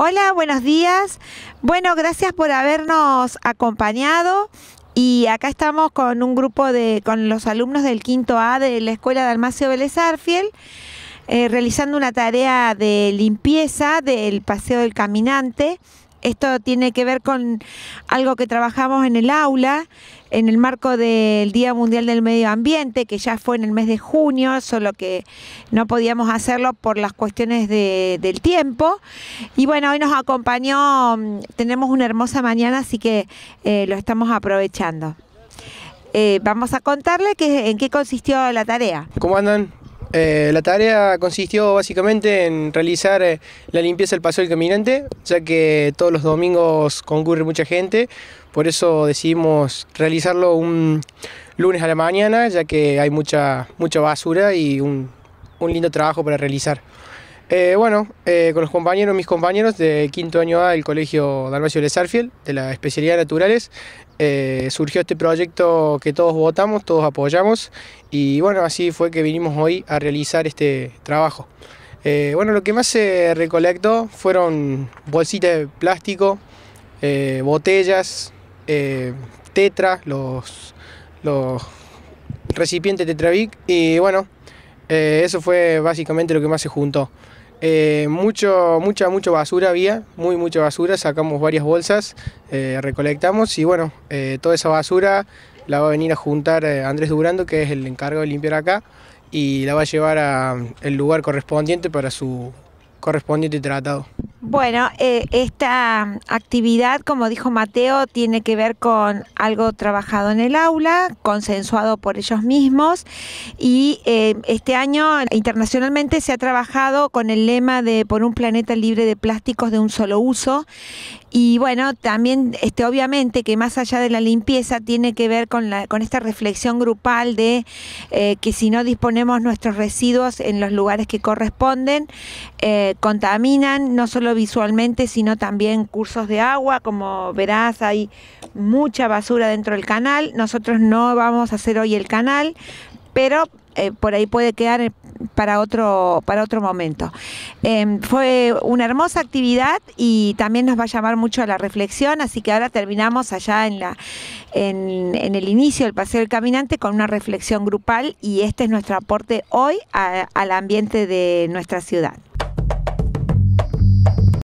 Hola, buenos días. Bueno, gracias por habernos acompañado. Y acá estamos con un grupo de, con los alumnos del quinto A de la Escuela de Almacio Vélez Arfiel, eh, realizando una tarea de limpieza del Paseo del Caminante esto tiene que ver con algo que trabajamos en el aula, en el marco del Día Mundial del Medio Ambiente, que ya fue en el mes de junio, solo que no podíamos hacerlo por las cuestiones del tiempo. Y bueno, hoy nos acompañó, tenemos una hermosa mañana, así que eh, lo estamos aprovechando. Eh, vamos a contarle que, en qué consistió la tarea. ¿Cómo andan? Eh, la tarea consistió básicamente en realizar eh, la limpieza del paseo del caminante, ya que todos los domingos concurre mucha gente, por eso decidimos realizarlo un lunes a la mañana, ya que hay mucha, basura y un, lindo trabajo para realizar. Eh, bueno, con los compañeros, mis compañeros de quinto año A del Colegio Dalmacio de Sarfield, de la especialidad Naturales, eh, surgió este proyecto que todos votamos, todos apoyamos y bueno, así fue que vinimos hoy a realizar este trabajo. Eh, bueno, lo que más se recolectó fueron bolsitas de plástico, eh, botellas, tetra, los, los recipientes Tetravic y bueno, eso fue básicamente lo que más se juntó. Eh, mucho, mucha, mucha basura había, muy mucha basura, sacamos varias bolsas, eh, recolectamos y bueno, eh, toda esa basura la va a venir a juntar Andrés Durando, que es el encargado de limpiar acá, y la va a llevar al lugar correspondiente para su correspondiente tratado. Bueno, eh, esta actividad, como dijo Mateo, tiene que ver con algo trabajado en el aula, consensuado por ellos mismos y eh, este año internacionalmente se ha trabajado con el lema de por un planeta libre de plásticos de un solo uso y bueno, también este, obviamente que más allá de la limpieza tiene que ver con, la, con esta reflexión grupal de eh, que si no disponemos nuestros residuos en los lugares que corresponden, contaminan no solo visualmente, sino también cursos de agua. Como verás, hay mucha basura dentro del canal. Nosotros no vamos a hacer hoy el canal, pero eh, por ahí puede quedar eh, para otro, para otro momento. Em, fue una hermosa actividad y también nos va a llamar mucho a la reflexión, así que ahora terminamos allá en, la, en, el inicio del Paseo del Caminante con una reflexión grupal y este es nuestro aporte hoy al ambiente de nuestra ciudad.